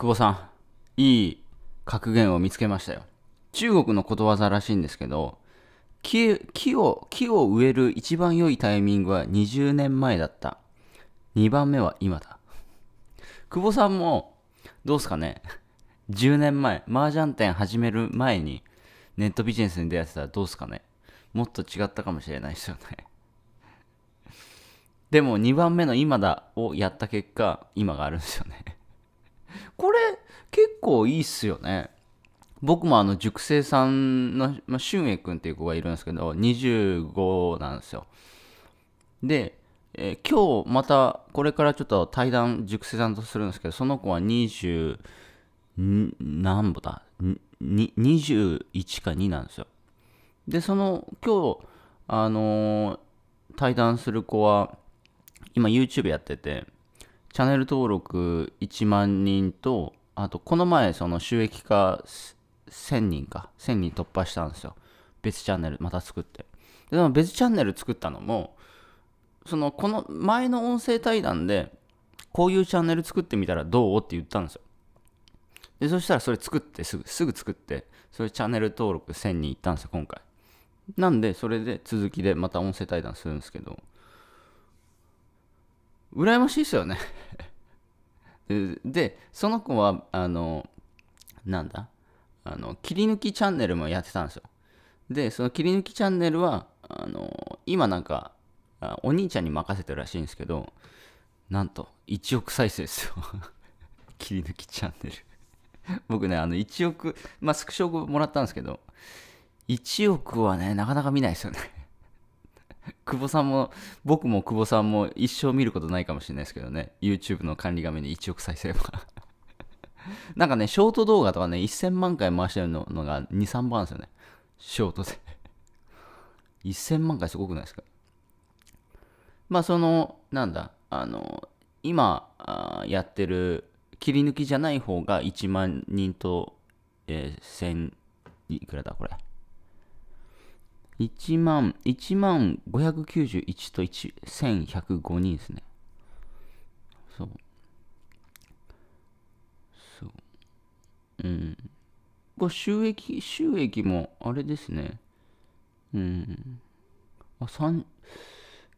久保さん、いい格言を見つけましたよ。中国のことわざらしいんですけど、木を、木を植える一番良いタイミングは20年前だった。2番目は今だ。久保さんも、どうすかね10年前、麻雀店始める前に、ネットビジネスに出会ってたらどうすかねもっと違ったかもしれないですよねでも2番目の今だをやった結果、今があるんですよね構いいっすよね。僕もあの塾生さんの、まあ、俊英君っていう子がいるんですけど、25なんですよ。で、えー、今日またこれからちょっと対談熟成さんとするんですけどその子は20何歩だ21か2なんですよでその今日あのー、対談する子は今 YouTube やっててチャンネル登録1万人とあと、この前、その収益化1000人か、1000人突破したんですよ。別チャンネル、また作って。で、そ別チャンネル作ったのも、その、この前の音声対談で、こういうチャンネル作ってみたらどうって言ったんですよ。で、そしたらそれ作ってすぐ、すぐ作って、それチャンネル登録1000人いったんですよ、今回。なんで、それで続きでまた音声対談するんですけど、羨ましいですよねでその子はあのなんだあの切り抜きチャンネルもやってたんですよでその切り抜きチャンネルはあの今なんかお兄ちゃんに任せてるらしいんですけどなんと1億再生ですよ 切り抜きチャンネル僕ねあの1億まあスクショもらったんですけど1億はねなかなか見ないですよね 久保さんも、僕も久保さんも一生見ることないかもしれないですけどね、YouTube の管理画面に1億再生は。なんかね、ショート動画とかね、1000万回回してるのが2、3番ですよね。ショートで1000万回すごくないですかまあ、その、なんだ、あの、今あやってる切り抜きじゃない方が1万人と、えー、1000いくらだこれ1万、1万591と1105人ですね。そう。そう。うん。収益、収益もあれですね。うん。あ、3、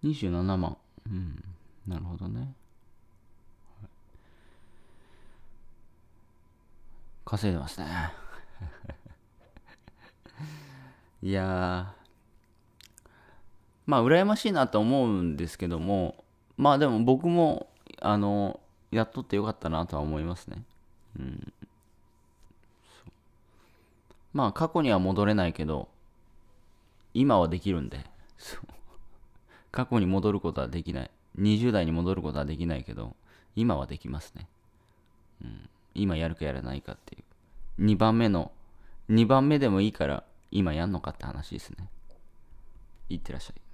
27万。うん。なるほどね。稼いでますね。いやー。まあ羨ましいなと思うんですけどもまあでも僕もあのやっとってよかったなとは思いますねうんまあ過去には戻れないけど今はできるんで過去に戻ることはできない20代に戻ることはできないけど今はできますね、うん、今やるかやらないかっていう2番目の2番目でもいいから今やんのかって話ですねいってらっしゃい